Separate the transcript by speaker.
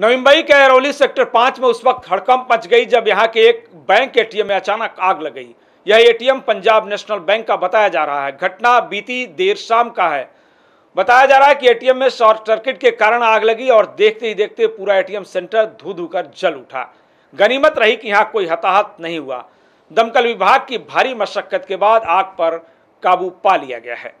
Speaker 1: नवीम्बई के अरौली सेक्टर पाँच में उस वक्त हड़कंप मच गई जब यहाँ के एक बैंक एटीएम में अचानक आग लग गई यह एटीएम पंजाब नेशनल बैंक का बताया जा रहा है घटना बीती देर शाम का है बताया जा रहा है कि एटीएम में शॉर्ट सर्किट के कारण आग लगी और देखते ही देखते पूरा एटीएम सेंटर धू धू कर जल उठा गनीमत रही कि यहाँ कोई हताहत नहीं हुआ दमकल विभाग की भारी मशक्कत के बाद आग पर काबू पा लिया गया है